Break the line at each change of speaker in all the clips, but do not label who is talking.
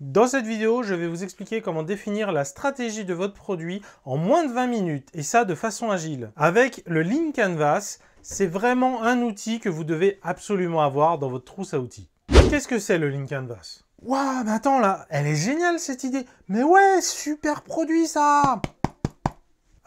Dans cette vidéo, je vais vous expliquer comment définir la stratégie de votre produit en moins de 20 minutes, et ça de façon agile. Avec le Lean Canvas, c'est vraiment un outil que vous devez absolument avoir dans votre trousse à outils. Qu'est-ce que c'est le Lean Canvas Waouh, mais attends là, elle est géniale cette idée Mais ouais, super produit ça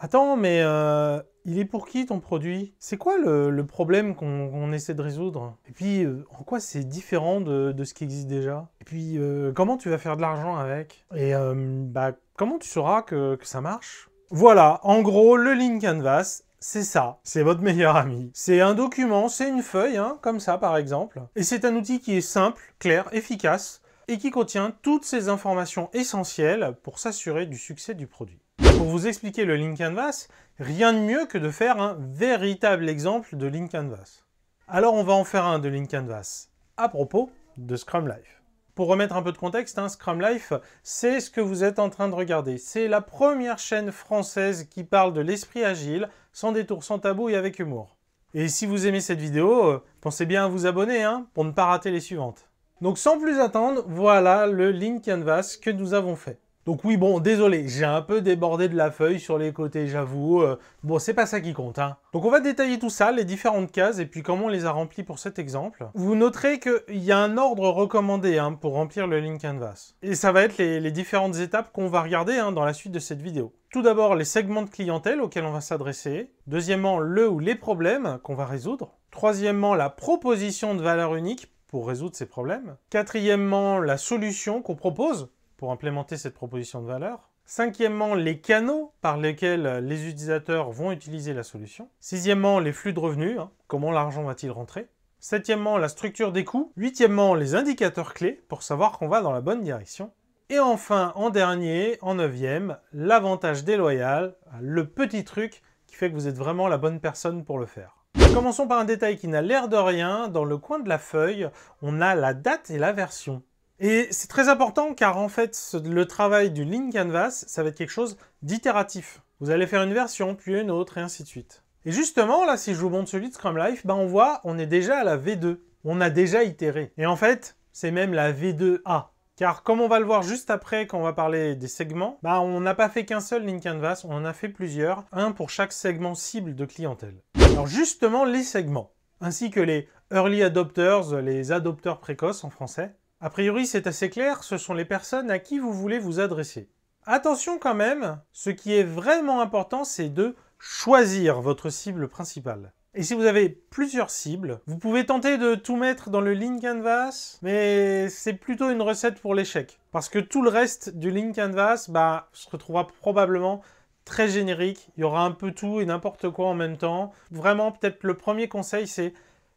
Attends, mais euh, il est pour qui ton produit C'est quoi le, problème qu'on essaie de résoudre Et puis, euh, en quoi c'est différent de, ce qui existe déjà Et puis, euh, comment tu vas faire de l'argent avec Et euh, bah, comment tu sauras que, ça marche Voilà, en gros, le link Canvas, c'est ça, c'est votre meilleur ami. C'est un document, c'est une feuille, hein, comme ça par exemple. Et c'est un outil qui est simple, clair, efficace, et qui contient toutes ces informations essentielles pour s'assurer du succès du produit. Pour vous expliquer le link canvas, rien de mieux que de faire un véritable exemple de link canvas. Alors on va en faire un de link canvas à propos de Scrum Life. Pour remettre un peu de contexte, hein, Scrum Life, c'est ce que vous êtes en train de regarder. C'est la première chaîne française qui parle de l'esprit agile, sans détour, sans tabou et avec humour. Et si vous aimez cette vidéo, euh, pensez bien à vous abonner hein, pour ne pas rater les suivantes. Donc sans plus attendre, voilà le link canvas que nous avons fait. Donc oui, bon, désolé, j'ai un peu débordé de la feuille sur les côtés, j'avoue. Euh, bon, c'est pas ça qui compte, hein. Donc on va détailler tout ça, les différentes cases, et puis comment on les a remplies pour cet exemple. Vous noterez qu'il y a un ordre recommandé hein, pour remplir le link canvas. Et ça va être les, différentes étapes qu'on va regarder hein, dans la suite de cette vidéo. Tout d'abord, les segments de clientèle auxquels on va s'adresser. Deuxièmement, le ou les problèmes qu'on va résoudre. Troisièmement, la proposition de valeur unique pour résoudre ces problèmes. Quatrièmement, la solution qu'on propose pour implémenter cette proposition de valeur. Cinquièmement, les canaux par lesquels euh, les utilisateurs vont utiliser la solution. Sixièmement, les flux de revenus, hein. comment l'argent va-t-il rentrer. Septièmement, la structure des coûts. Huitièmement, les indicateurs clés pour savoir qu'on va dans la bonne direction. Et enfin, en dernier, en neuvième, l'avantage déloyal, le petit truc qui fait que vous êtes vraiment la bonne personne pour le faire. Commençons par un détail qui n'a l'air de rien. Dans le coin de la feuille, on a la date et la version. Et c'est très important car en fait, le travail du link canvas, ça va être quelque chose d'itératif. Vous allez faire une version, puis une autre, et ainsi de suite. Et justement, là, si je vous montre celui de Scrum Life, ben on voit, on est déjà à la V2. On a déjà itéré. Et en fait, c'est même la V2A. Car comme on va le voir juste après quand on va parler des segments, bah on n'a pas fait qu'un seul Link Canvas, on en a fait plusieurs, un pour chaque segment cible de clientèle. Alors justement les segments, ainsi que les early adopters, les adopteurs précoces en français, a priori, c'est assez clair, ce sont les personnes à qui vous voulez vous adresser. Attention quand même, ce qui est vraiment important, c'est de choisir votre cible principale. Et si vous avez plusieurs cibles, vous pouvez tenter de tout mettre dans le Link Canvas, mais c'est plutôt une recette pour l'échec. Parce que tout le reste du Link Canvas bah, se retrouvera probablement très générique. Il y aura un peu tout et n'importe quoi en même temps. Vraiment, peut-être le premier conseil, c'est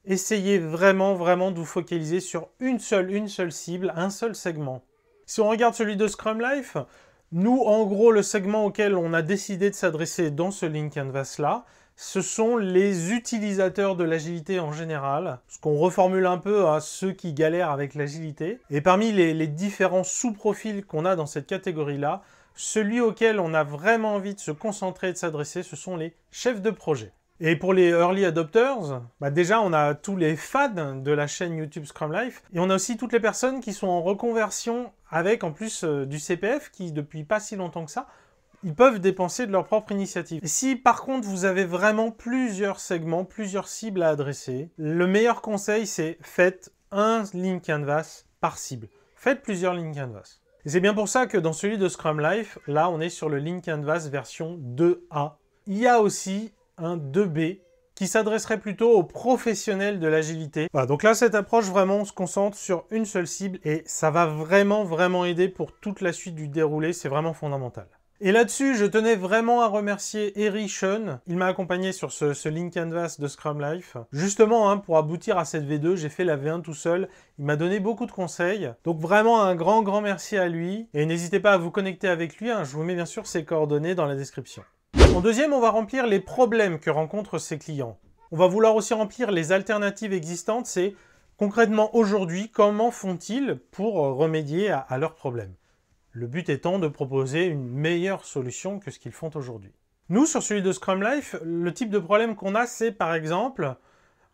essayez vraiment, vraiment de vous focaliser sur une seule, une seule cible, un seul segment. Si on regarde celui de Scrum Life, nous, en gros, le segment auquel on a décidé de s'adresser dans ce link Canvas-là, ce sont les utilisateurs de l'agilité en général, ce qu'on reformule un peu à ceux qui galèrent avec l'agilité. Et parmi les différents sous-profils qu'on a dans cette catégorie-là, celui auquel on a vraiment envie de se concentrer et de s'adresser, ce sont les chefs de projet. Et pour les early adopters, bah déjà on a tous les fans de la chaîne YouTube Scrum Life et on a aussi toutes les personnes qui sont en reconversion avec en plus euh, du CPF qui depuis pas si longtemps que ça, ils peuvent dépenser de leur propre initiative. Et si par contre vous avez vraiment plusieurs segments, plusieurs cibles à adresser, le meilleur conseil c'est faites un LinkedIn canvas par cible. Faites plusieurs LinkedIn canvas. Et c'est bien pour ça que dans celui de Scrum Life, là on est sur le LinkedIn canvas version 2A. Il y a aussi un 2B qui s'adresserait plutôt aux professionnels de l'agilité. donc là, cette approche, vraiment, on se concentre sur une seule cible et ça va vraiment, vraiment aider pour toute la suite du déroulé. C'est vraiment fondamental. Et là-dessus, je tenais vraiment à remercier Eric Sean. Il m'a accompagné sur ce, ce link canvas de Scrum Life. Justement, hein, pour aboutir à cette V2, j'ai fait la V1 tout seul. Il m'a donné beaucoup de conseils. Donc vraiment un grand, grand merci à lui. Et n'hésitez pas à vous connecter avec lui. Hein. Je vous mets bien sûr ses coordonnées dans la description. En deuxième, on va remplir les problèmes que rencontrent ses clients. On va vouloir aussi remplir les alternatives existantes, c'est concrètement aujourd'hui, comment font-ils pour euh, remédier à, leurs problèmes Le but étant de proposer une meilleure solution que ce qu'ils font aujourd'hui. Nous, sur celui de Scrum Life, le type de problème qu'on a, c'est par exemple,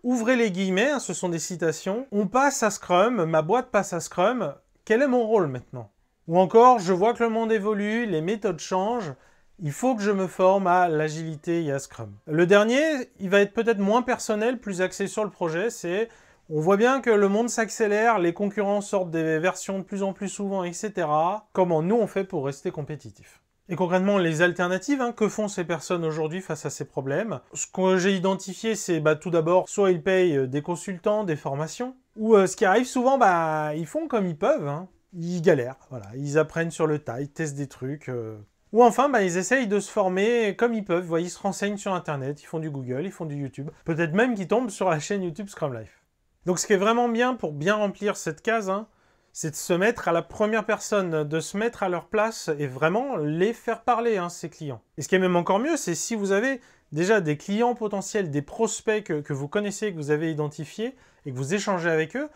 ouvrez les guillemets, hein, ce sont des citations, on passe à Scrum, ma boîte passe à Scrum, quel est mon rôle maintenant Ou encore, je vois que le monde évolue, les méthodes changent, il faut que je me forme à l'agilité et à Scrum. Le dernier, il va être peut-être moins personnel, plus axé sur le projet, c'est on voit bien que le monde s'accélère, les concurrents sortent des versions de plus en plus souvent, etc. Comment nous on fait pour rester compétitifs et concrètement, les alternatives, hein, que font ces personnes aujourd'hui face à ces problèmes Ce que j'ai identifié, c'est bah, tout d'abord, soit ils payent euh, des consultants, des formations, ou euh, ce qui arrive souvent, bah, ils font comme ils peuvent, hein. ils galèrent, voilà. ils apprennent sur le tas, ils testent des trucs, euh. Ou enfin, bah, ils essayent de se former comme ils peuvent. ils se renseignent sur Internet, ils font du Google, ils font du YouTube. Peut-être même qu'ils tombent sur la chaîne YouTube Scrum Life. Donc ce qui est vraiment bien pour bien remplir cette case, hein, c'est de se mettre à la première personne, de se mettre à leur place et vraiment les faire parler, hein, ces clients. Et ce qui est même encore mieux, c'est si vous avez déjà des clients potentiels, des prospects que, que vous connaissez, que vous avez identifiés et que vous échangez avec eux,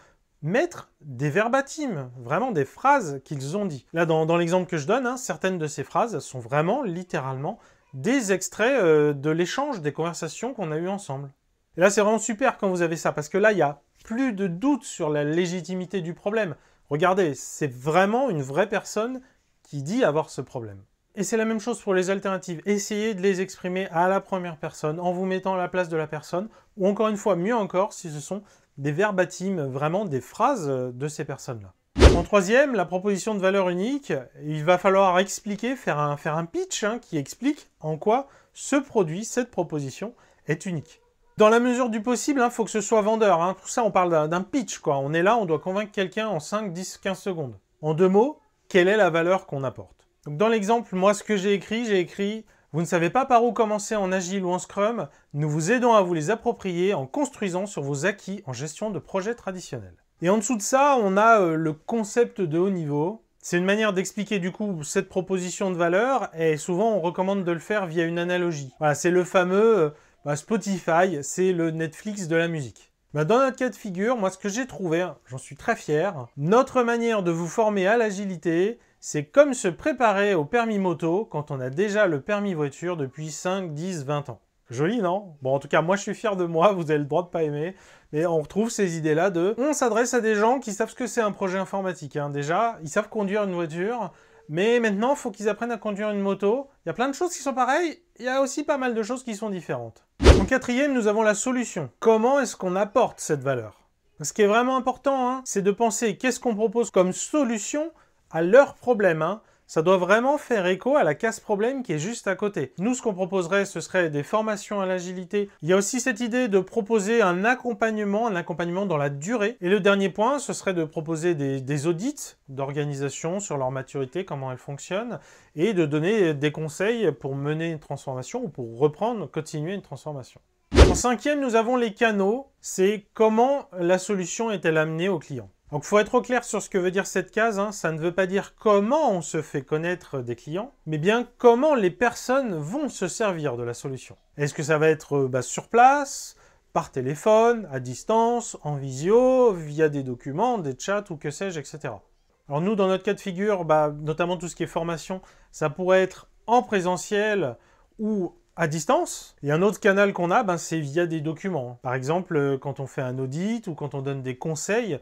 mettre des verbatimes, vraiment des phrases qu'ils ont dit. Là, dans, l'exemple que je donne, hein, certaines de ces phrases sont vraiment, littéralement, des extraits euh, de l'échange, des conversations qu'on a eues ensemble. Et là, c'est vraiment super quand vous avez ça, parce que là, il n'y a plus de doute sur la légitimité du problème. Regardez, c'est vraiment une vraie personne qui dit avoir ce problème. Et c'est la même chose pour les alternatives. Essayez de les exprimer à la première personne, en vous mettant à la place de la personne, ou encore une fois, mieux encore, si ce sont des verbatimes, vraiment des phrases euh, de ces personnes-là. En troisième, la proposition de valeur unique, il va falloir expliquer, faire un, faire un pitch hein, qui explique en quoi ce produit, cette proposition est unique. Dans la mesure du possible, il hein, faut que ce soit vendeur. Hein. Pour ça, on parle d'un pitch. Quoi. On est là, on doit convaincre quelqu'un en 5, 10, 15 secondes. En deux mots, quelle est la valeur qu'on apporte dans l'exemple, moi, ce que j'ai écrit, j'ai écrit vous ne savez pas par où commencer en Agile ou en Scrum Nous vous aidons à vous les approprier en construisant sur vos acquis en gestion de projets traditionnels. Et en dessous de ça, on a euh, le concept de haut niveau. C'est une manière d'expliquer du coup cette proposition de valeur et souvent on recommande de le faire via une analogie. Voilà, c'est le fameux euh, bah, Spotify, c'est le Netflix de la musique. Bah, dans notre cas de figure, moi ce que j'ai trouvé, hein, j'en suis très fier, notre manière de vous former à l'agilité, c'est comme se préparer au permis moto quand on a déjà le permis voiture depuis 5, 10, 20 ans. Joli, non Bon, en tout cas, moi, je suis fier de moi, vous avez le droit de pas aimer. Mais on retrouve ces idées-là de... On s'adresse à des gens qui savent ce que c'est un projet informatique, hein. déjà. Ils savent conduire une voiture, mais maintenant, il faut qu'ils apprennent à conduire une moto. Il y a plein de choses qui sont pareilles, il y a aussi pas mal de choses qui sont différentes. En quatrième, nous avons la solution. Comment est-ce qu'on apporte cette valeur Ce qui est vraiment important, hein, c'est de penser qu'est-ce qu'on propose comme solution à leur problème. Hein. Ça doit vraiment faire écho à la casse problème qui est juste à côté. Nous, ce qu'on proposerait, ce serait des formations à l'agilité. Il y a aussi cette idée de proposer un accompagnement, un accompagnement dans la durée. Et le dernier point, ce serait de proposer des, des audits d'organisation sur leur maturité, comment elles fonctionnent, et de donner des conseils pour mener une transformation ou pour reprendre, continuer une transformation. En cinquième, nous avons les canaux. C'est comment la solution est-elle amenée au client. Donc, il faut être au clair sur ce que veut dire cette case. Hein. Ça ne veut pas dire comment on se fait connaître des clients, mais bien comment les personnes vont se servir de la solution. Est-ce que ça va être euh, bah, sur place, par téléphone, à distance, en visio, via des documents, des chats ou que sais-je, etc. Alors nous, dans notre cas de figure, bah, notamment tout ce qui est formation, ça pourrait être en présentiel ou à distance. Et un autre canal qu'on a, ben, c'est via des documents. Par exemple, euh, quand on fait un audit ou quand on donne des conseils,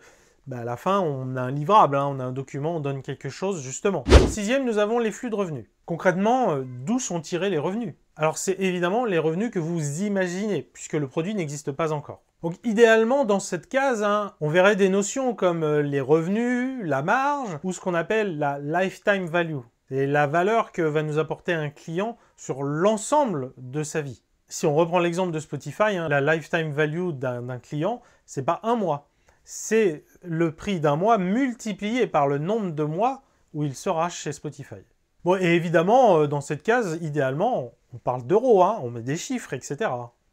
bah, à la fin, on a un livrable, hein, on a un document, on donne quelque chose, justement. Sixième, nous avons les flux de revenus. Concrètement, euh, d'où sont tirés les revenus Alors, c'est évidemment les revenus que vous imaginez, puisque le produit n'existe pas encore. Donc, idéalement, dans cette case, hein, on verrait des notions comme euh, les revenus, la marge, ou ce qu'on appelle la lifetime value. C'est la valeur que va nous apporter un client sur l'ensemble de sa vie. Si on reprend l'exemple de Spotify, hein, la lifetime value d'un client, c'est pas un mois, c'est le prix d'un mois multiplié par le nombre de mois où il sera chez Spotify. Bon, et évidemment, euh, dans cette case, idéalement, on parle d'euros, hein, on met des chiffres, etc.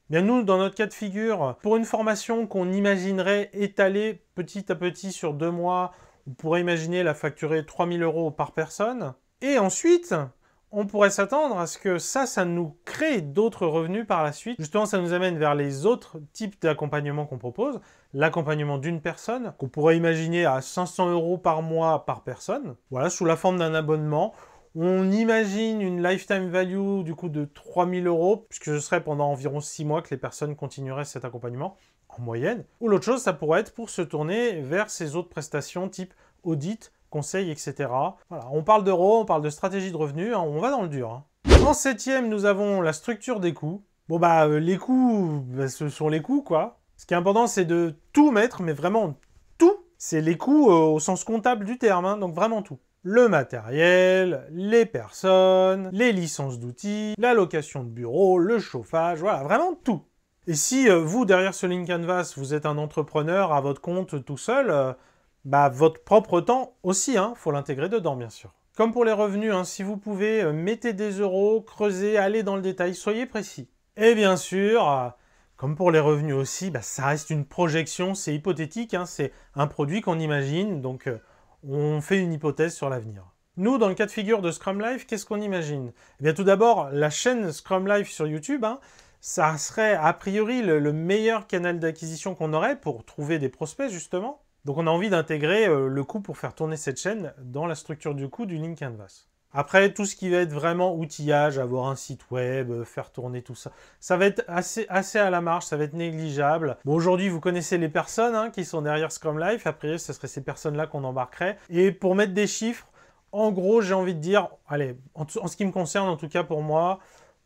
Bien nous, dans notre cas de figure, pour une formation qu'on imaginerait étalée petit à petit sur deux mois, on pourrait imaginer la facturer 3000 euros par personne. Et ensuite, on pourrait s'attendre à ce que ça, ça nous crée d'autres revenus par la suite. Justement, ça nous amène vers les autres types d'accompagnement qu'on propose. L'accompagnement d'une personne, qu'on pourrait imaginer à 500 euros par mois par personne. Voilà, sous la forme d'un abonnement. On imagine une lifetime value du coup de 3000 euros, puisque ce serait pendant environ 6 mois que les personnes continueraient cet accompagnement, en moyenne. Ou l'autre chose, ça pourrait être pour se tourner vers ces autres prestations type audit, conseils, etc. Voilà, on parle d'euros, on parle de stratégie de revenus, hein, on va dans le dur. Hein. En septième, nous avons la structure des coûts. Bon bah euh, les coûts, bah, ce sont les coûts quoi. Ce qui est important c'est de tout mettre, mais vraiment tout. C'est les coûts euh, au sens comptable du terme, hein, donc vraiment tout. Le matériel, les personnes, les licences d'outils, la location de bureau, le chauffage, voilà, vraiment tout. Et si euh, vous, derrière ce Link Canvas, vous êtes un entrepreneur à votre compte tout seul, bah, votre propre temps aussi, il hein, faut l'intégrer dedans bien sûr. Comme pour les revenus, hein, si vous pouvez, euh, mettez des euros, creusez, allez dans le détail, soyez précis. Et bien sûr, euh, comme pour les revenus aussi, bah, ça reste une projection, c'est hypothétique, hein, c'est un produit qu'on imagine, donc euh, on fait une hypothèse sur l'avenir. Nous, dans le cas de figure de Scrum Life, qu'est-ce qu'on imagine Eh bien, tout d'abord, la chaîne Scrum Life sur YouTube, hein, ça serait a priori le meilleur canal d'acquisition qu'on aurait pour trouver des prospects, justement. Donc on a envie d'intégrer euh, le coût pour faire tourner cette chaîne dans la structure du coût du Link Canvas. Après, tout ce qui va être vraiment outillage, avoir un site web, euh, faire tourner tout ça, ça va être assez, assez à la marge, ça va être négligeable. Bon, aujourd'hui, vous connaissez les personnes hein, qui sont derrière Scrum Life. Après, ce serait ces personnes-là qu'on embarquerait. Et pour mettre des chiffres, en gros, j'ai envie de dire, allez, en, en, ce qui me concerne, en tout cas pour moi,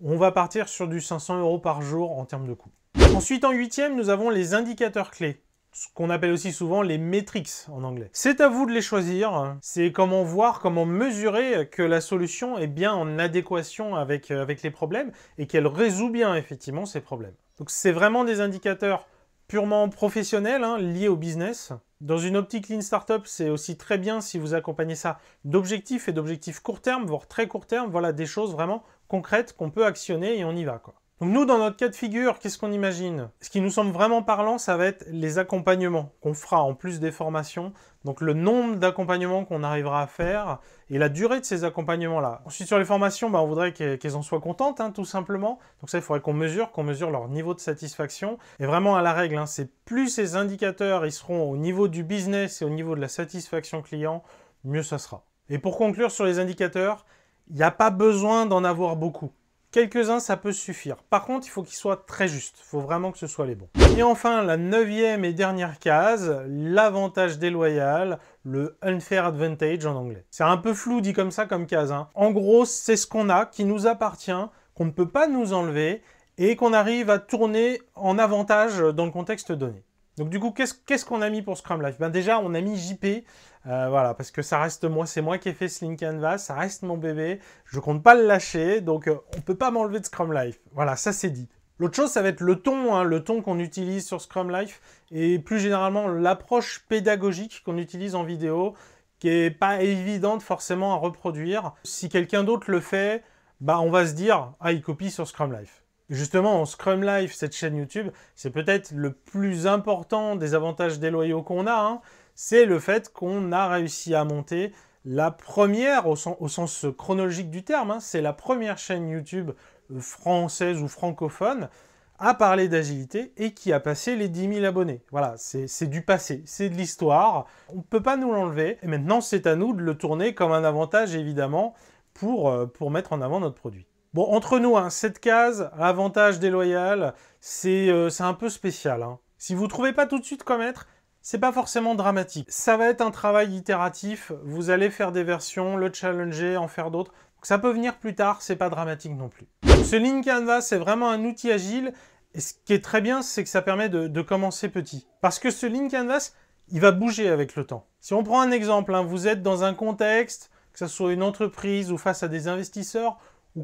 on va partir sur du 500 euros par jour en termes de coût. Ensuite, en huitième, nous avons les indicateurs clés ce qu'on appelle aussi souvent les métriques en anglais. C'est à vous de les choisir, hein. c'est comment voir, comment mesurer que la solution est bien en adéquation avec, euh, avec les problèmes et qu'elle résout bien effectivement ces problèmes. Donc c'est vraiment des indicateurs purement professionnels hein, liés au business. Dans une optique Lean Startup, c'est aussi très bien si vous accompagnez ça d'objectifs et d'objectifs court terme, voire très court terme, voilà des choses vraiment concrètes qu'on peut actionner et on y va. Quoi. Donc nous, dans notre cas de figure, qu'est-ce qu'on imagine Ce qui nous semble vraiment parlant, ça va être les accompagnements qu'on fera en plus des formations. Donc le nombre d'accompagnements qu'on arrivera à faire et la durée de ces accompagnements-là. Ensuite, sur les formations, bah, on voudrait qu'elles en soient contentes, hein, tout simplement. Donc ça, il faudrait qu'on mesure, qu'on mesure leur niveau de satisfaction. Et vraiment, à la règle, hein, c'est plus ces indicateurs ils seront au niveau du business et au niveau de la satisfaction client, mieux ça sera. Et pour conclure sur les indicateurs, il n'y a pas besoin d'en avoir beaucoup. Quelques-uns, ça peut suffire. Par contre, il faut qu'ils soient très justes. Il faut vraiment que ce soit les bons. Et enfin, la neuvième et dernière case, l'avantage déloyal, le unfair advantage en anglais. C'est un peu flou dit comme ça comme case. Hein. En gros, c'est ce qu'on a qui nous appartient, qu'on ne peut pas nous enlever et qu'on arrive à tourner en avantage dans le contexte donné. Donc du coup, qu'est-ce qu'on a mis pour Scrum Life ben, Déjà, on a mis JP, euh, voilà, parce que ça reste moi, c'est moi qui ai fait Slink Canvas, ça reste mon bébé, je ne compte pas le lâcher, donc euh, on ne peut pas m'enlever de Scrum Life. Voilà, ça c'est dit. L'autre chose, ça va être le ton, hein, le ton qu'on utilise sur Scrum Life, et plus généralement l'approche pédagogique qu'on utilise en vidéo, qui n'est pas évidente forcément à reproduire. Si quelqu'un d'autre le fait, bah, on va se dire « Ah, il copie sur Scrum Life ». Justement, en Scrum Life, cette chaîne YouTube, c'est peut-être le plus important des avantages des loyaux qu'on a. Hein. C'est le fait qu'on a réussi à monter la première, au, sens, chronologique du terme, hein, c'est la première chaîne YouTube française ou francophone à parler d'agilité et qui a passé les 10 000 abonnés. Voilà, c'est du passé, c'est de l'histoire, on ne peut pas nous l'enlever. Et maintenant, c'est à nous de le tourner comme un avantage, évidemment, pour, euh, pour mettre en avant notre produit. Bon, entre nous, hein, cette case, avantage déloyal, c'est euh, un peu spécial. Hein. Si vous ne trouvez pas tout de suite être, c'est pas forcément dramatique. Ça va être un travail itératif, vous allez faire des versions, le challenger, en faire d'autres. Ça peut venir plus tard, c'est pas dramatique non plus. Ce link Canvas c'est vraiment un outil agile, et ce qui est très bien, c'est que ça permet de, commencer petit. Parce que ce link Canvas, il va bouger avec le temps. Si on prend un exemple, hein, vous êtes dans un contexte, que ce soit une entreprise ou face à des investisseurs,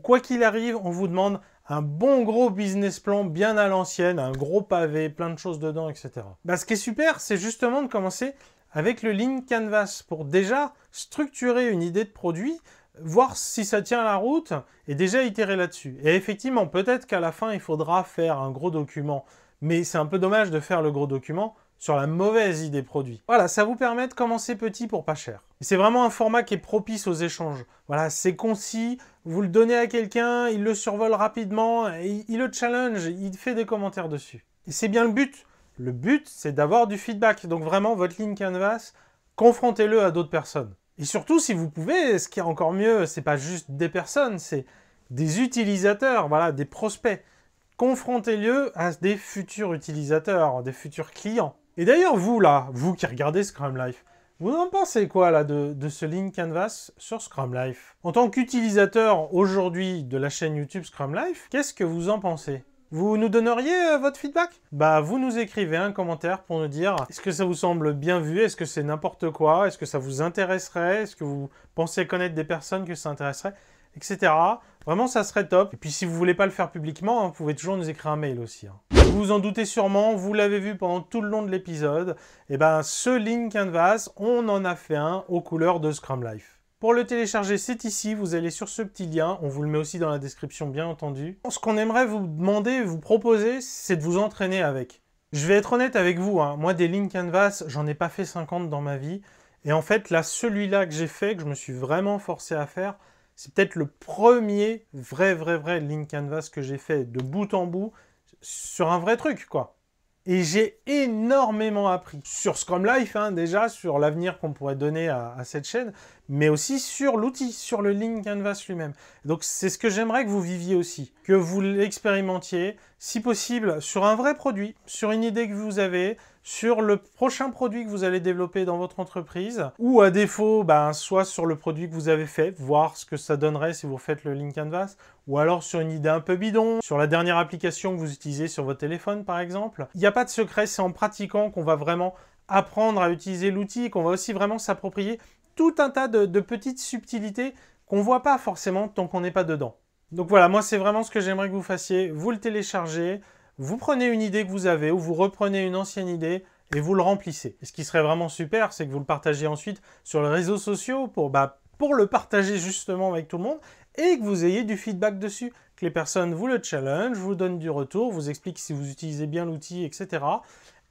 quoi qu'il arrive, on vous demande un bon gros business plan bien à l'ancienne, un gros pavé, plein de choses dedans, etc. Bah, ce qui est super, c'est justement de commencer avec le Lean Canvas pour déjà structurer une idée de produit, voir si ça tient la route et déjà itérer là-dessus. Et effectivement, peut-être qu'à la fin, il faudra faire un gros document, mais c'est un peu dommage de faire le gros document sur la mauvaise idée produit. Voilà, ça vous permet de commencer petit pour pas cher. C'est vraiment un format qui est propice aux échanges. Voilà, c'est concis, vous le donnez à quelqu'un, il le survole rapidement, il, le challenge, il fait des commentaires dessus. Et c'est bien le but. Le but, c'est d'avoir du feedback. Donc vraiment, votre ligne Canvas, confrontez-le à d'autres personnes. Et surtout, si vous pouvez, ce qui est encore mieux, c'est pas juste des personnes, c'est des utilisateurs, voilà, des prospects. Confrontez-le à des futurs utilisateurs, des futurs clients. Et d'ailleurs, vous là, vous qui regardez Scrum Life, vous en pensez quoi là de, ce Link Canvas sur Scrum Life En tant qu'utilisateur aujourd'hui de la chaîne YouTube Scrum Life, qu'est-ce que vous en pensez Vous nous donneriez euh, votre feedback Bah vous nous écrivez un commentaire pour nous dire est-ce que ça vous semble bien vu Est-ce que c'est n'importe quoi Est-ce que ça vous intéresserait Est-ce que vous pensez connaître des personnes que ça intéresserait etc. Vraiment, ça serait top. Et puis, si vous voulez pas le faire publiquement, hein, vous pouvez toujours nous écrire un mail aussi. Hein. Vous vous en doutez sûrement, vous l'avez vu pendant tout le long de l'épisode. Et eh ben, ce Link Canvas, on en a fait un aux couleurs de Scrum Life. Pour le télécharger, c'est ici, vous allez sur ce petit lien, on vous le met aussi dans la description bien entendu. Ce qu'on aimerait vous demander, vous proposer, c'est de vous entraîner avec. Je vais être honnête avec vous, hein. moi des Link canvas, j'en ai pas fait 50 dans ma vie, et en fait là, celui-là que j'ai fait, que je me suis vraiment forcé à faire, c'est peut-être le premier vrai, vrai, vrai Link Canvas que j'ai fait de bout en bout sur un vrai truc, quoi. Et j'ai énormément appris sur Scrum Life, hein, déjà, sur l'avenir qu'on pourrait donner à, cette chaîne, mais aussi sur l'outil, sur le Link Canvas lui-même. Donc c'est ce que j'aimerais que vous viviez aussi, que vous l'expérimentiez, si possible, sur un vrai produit, sur une idée que vous avez, sur le prochain produit que vous allez développer dans votre entreprise, ou à défaut, ben, soit sur le produit que vous avez fait, voir ce que ça donnerait si vous faites le link canvas, ou alors sur une idée un peu bidon, sur la dernière application que vous utilisez sur votre téléphone par exemple. Il n'y a pas de secret, c'est en pratiquant qu'on va vraiment apprendre à utiliser l'outil, qu'on va aussi vraiment s'approprier tout un tas de, de petites subtilités qu'on ne voit pas forcément tant qu'on n'est pas dedans. Donc voilà, moi c'est vraiment ce que j'aimerais que vous fassiez, vous le téléchargez, vous prenez une idée que vous avez ou vous reprenez une ancienne idée et vous le remplissez. Et ce qui serait vraiment super, c'est que vous le partagez ensuite sur les réseaux sociaux pour, bah, le partager justement avec tout le monde et que vous ayez du feedback dessus, que les personnes vous le challenge, vous donnent du retour, vous expliquent si vous utilisez bien l'outil, etc.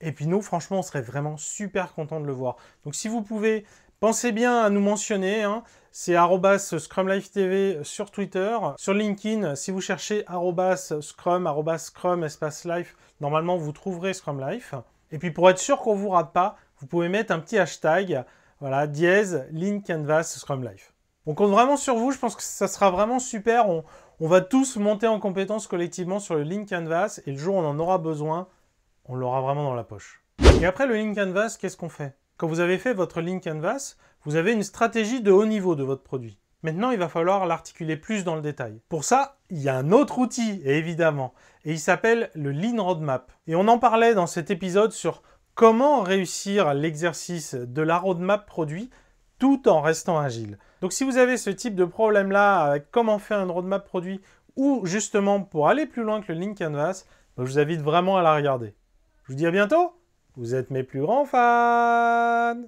Et puis nous, franchement, on serait vraiment super content de le voir. Donc si vous pouvez Pensez bien à nous mentionner, hein, c'est scrumlifetv sur Twitter. Sur LinkedIn, si vous cherchez scrum, scrum, espace life, normalement vous trouverez Scrum Life. Et puis pour être sûr qu'on ne vous rate pas, vous pouvez mettre un petit hashtag, voilà, dièse, link canvas, scrum life. On compte vraiment sur vous, je pense que ça sera vraiment super. On, va tous monter en compétence collectivement sur le link Canvas et le jour où on en aura besoin, on l'aura vraiment dans la poche. Et après le link Canvas, qu'est-ce qu'on fait quand vous avez fait votre Lean Canvas, vous avez une stratégie de haut niveau de votre produit. Maintenant, il va falloir l'articuler plus dans le détail. Pour ça, il y a un autre outil, évidemment, et il s'appelle le Lean Roadmap. Et on en parlait dans cet épisode sur comment réussir l'exercice de la roadmap produit tout en restant agile. Donc si vous avez ce type de problème-là avec euh, comment faire une roadmap produit ou justement pour aller plus loin que le Lean Canvas, ben, je vous invite vraiment à la regarder. Je vous dis à bientôt vous êtes mes plus grands fans